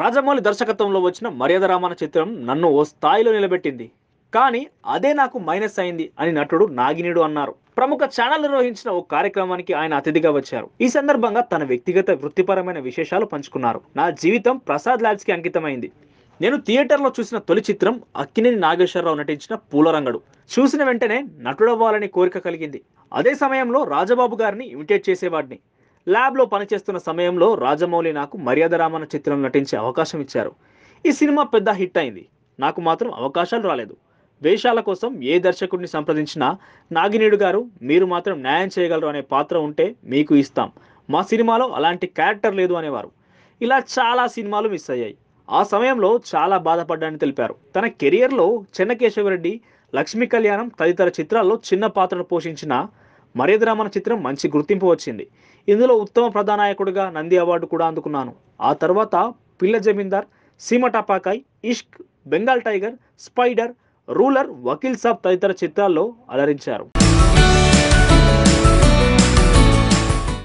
రాజమౌళి దర్శకత్వంలో వచ్చిన మర్యాద రామన్న చిత్రం నన్ను ఓ స్థాయిలో నిలబెట్టింది కానీ అదే నాకు మైనస్ అయింది అని నటుడు నాగినీడు అన్నారు ప్రముఖ ఛానల్ నిర్వహించిన ఓ కార్యక్రమానికి ఆయన అతిథిగా వచ్చారు ఈ సందర్భంగా తన వ్యక్తిగత వృత్తిపరమైన విశేషాలు పంచుకున్నారు నా జీవితం ప్రసాద్ ల్యాబ్స్ కి అంకితమైంది నేను థియేటర్లో చూసిన తొలి చిత్రం అక్కినేని నాగేశ్వరరావు నటించిన పూలరంగడు చూసిన వెంటనే నటుడవ్వాలని కోరిక కలిగింది అదే సమయంలో రాజబాబు గారిని ఇమిటేట్ చేసేవాడిని ల్యాబ్లో పనిచేస్తున్న సమయంలో రాజమౌళి నాకు మర్యాద రామన్న చిత్రం నటించే అవకాశం ఇచ్చారు ఈ సినిమా పెద్ద హిట్ అయింది నాకు మాత్రం అవకాశాలు రాలేదు వేషాల కోసం ఏ దర్శకుడిని సంప్రదించినా నాగినేడు గారు మీరు మాత్రం న్యాయం చేయగలరు అనే పాత్ర ఉంటే మీకు ఇస్తాం మా సినిమాలో అలాంటి క్యారెక్టర్ లేదు అనేవారు ఇలా చాలా సినిమాలు మిస్ అయ్యాయి ఆ సమయంలో చాలా బాధపడ్డాని తెలిపారు తన కెరియర్లో చెన్నకేశవరెడ్డి లక్ష్మీ కళ్యాణం తదితర చిత్రాల్లో చిన్న పాత్రను పోషించిన మర్యాదరామన చిత్రం మంచి గుర్తింపు వచ్చింది ఇందులో ఉత్తమ ప్రధానాయకుడిగా నంది అవార్డు కూడా అందుకున్నాను ఆ తర్వాత Pilla Zamindar Seematapakai Ishq Bengal tiger spider ruler Vakeel Saab తదితర చిత్రాల్లో అలరించారు